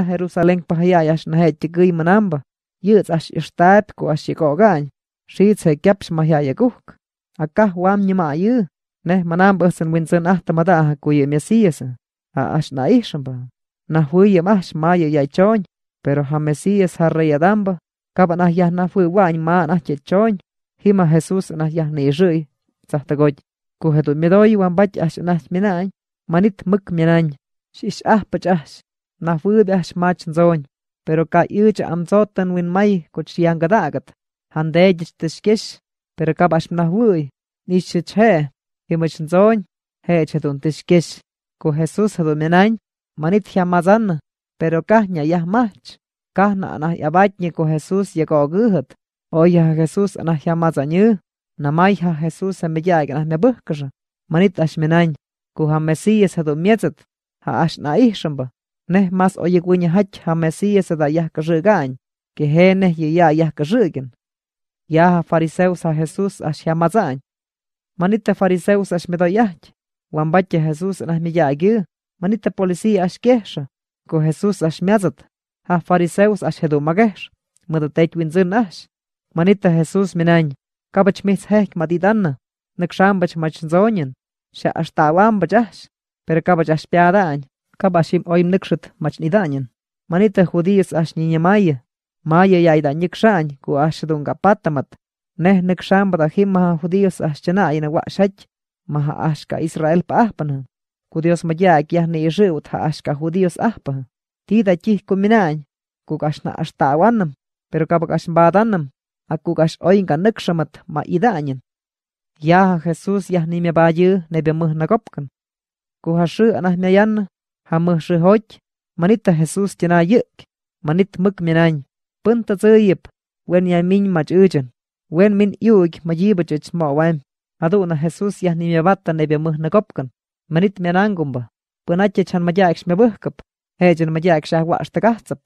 ta Jerusalén pahayayas nahetikui manamba, yutz as ishtat ku as yikogañ, shitz he kiaps mahayakuk, akah wam nyimayu, neh manamba asan winsan ahta madaha kuye mesías, a as naishamba, nahuye mas mayo yaichoñ, pero ha mesías ha reyadamba, kaban ah yah nahuy wañ ma nah yechoñ, hima Jesús nah yah niyuy, tzahtagoy, kuhetu midoy wan bach as nah minañ, manit muk minañ, shish ah pach as, nafudash mach nzoñ, pero ka yuch amzotan win may kuch yangadagat, handejich tishkish, pero ka bash nahuy, nishich he, imich nzoñ, he chedun tishkish, ku Jesus haduminañ, manit jamazan, pero kahnya yah mach, kahna anah yabatni ku Jesus yagogühat, oya Jesus anah jamazanyu, namayha Jesus ameyag anah mebuhkasha, manit ashminañ, ku ha Mesías hadumiezat, ha ashna ihshamba, neh mas hach ha oyeguiña jach jamesíe sedayahkäxä'ka'añ queje neh yä ya'yajkäxä'kyan yaja fariseos ja jesús a'ax jyamatsa'añ manita fariseos a'ax medayajtyi wambatya jesús näj miya'äkyä manita policía a'ax kyejxä ko jesús a'ax myatsät ja fariseos a'ax jedumä kejxä mätä tetyintzän a'ax manita jesús minan, kapach mijtz matitana näk xampach mach ntzonyan sya'ax ta'wampach a'ax pero kapach kabashim oyim nikshit machnidañan. Manita judíos ashniña maya. Maya yaida nikshañ ku ashdunga patamat. Neh nikshañ badaji maha judíos ashchanaina washach. Maha ashka Israel pa ahpana. Ku Dios mayaak yahni irriut ha ashka judíos ahpa. Tida chihku minañ. Ku kashna ashtawanam. Pero kabakash badanam. Aku kash oinga nikshamat ma idañan. Yaha Jesús yahni me bayu nebe muhnakopkan. Kuhashi anahmeyan hamäjräjoty manita Jesús tyenayä'k manit mäkmyanañ päntatzäyäp wen yamiñ mach'ätzyän wen min ʼyu'k madyibätzyätz mo'waym jadu'na Jesús yajnimyapata nebya mäjnäkopkän manit myananhkumpä pänatyätzyj jan madya'kx myäpäjkäp je'tzyän madya'ksyaj wa'xtäjkajtzäp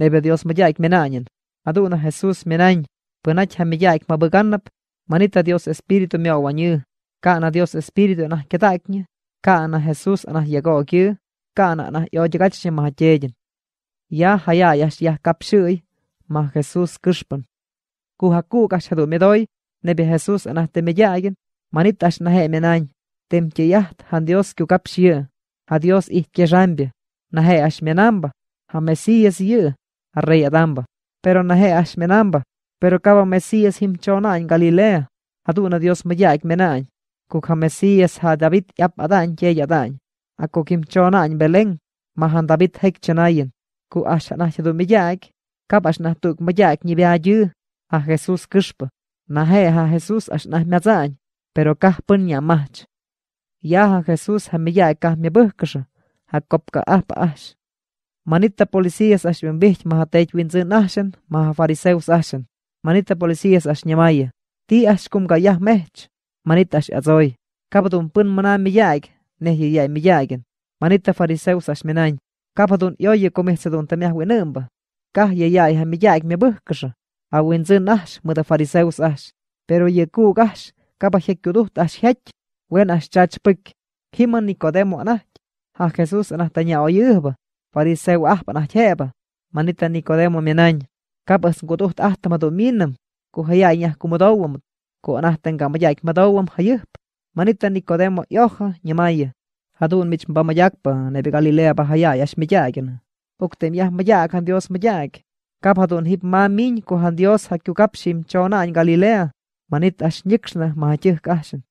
nebya dios madya'k myäna'nyin jadu'na Jesús myanañ pänatyä jan midya'k mapäkanäp manita dios espíritu myo'wanyä ka'nä dios espíritu änajkyata'knyä ka'nä Jesús änaj yako'kyä kanana ma mahyeyen. Ya haya ya kapshui ma Jesus kishpan. Kuhakuka shadu medoy nebi Jesus anahte meyayen manitas nahe tem Temke ya han Dios kukapshie. A Dios ihke rambia. Nahe ashmenamba. Ha mesias ye. A rey adamba. Pero nahe ashmenamba. Pero him chona in Galilea. na Dios meyaik menañ. ku ha mesias ha David yap adañ ye yadañ. ako kim chona ang beleng, mahan tabit hek chanayin, ku asa na siya dumiyak, kapas na tuk mayak ni biyayu, ha ah, Jesus kishpa, na he ha Jesus as na miyazan, pero kahpun niya mach. Ya ha Jesus ha miyak kah miyabuhkasa, ha kopka apa ah, as. Manita polisiyas as bimbih mahatech winzin asin, maha fariseus asin, manita polisiyas as niyamaya, ti as kumga yah mech, manita as azoy, kapatumpun manami yaik, nehi yai mi yagen. Manita fariseus asmenain. Kapadun joje komihsadun tamiahwe nëmba. Kah ye jäi hän mi yag me bëhkësha. A zõn ash mõda fariseus ash. Pero ye kuk ash. Kapa hekkuduht ash hek. Wen ash chach põk. Himan Nikodemo anah. Ha ah, Jesus anah tanya oyëhba. Fariseu ahpa heba. Manitta Manita Nikodemo menain. Kapas nguduht ahtamadu minnam. Kuhayaa nyah kumudawamut. Ku anah tengamayag madawam hayëhpa. Manita Nicodemo yoha ñamaya. Hadun mich mpamayakpa nebe Galilea pahaya yashmeyakina. Uktem yahmayak han Dios mayak. Kap hadun hip min, ko han Dios hakyukapshim chonañ Galilea. Manit ashnyikshna mahachih kahshin.